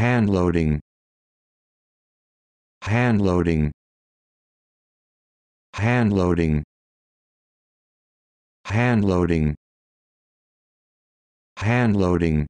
hand loading hand loading hand loading hand loading hand loading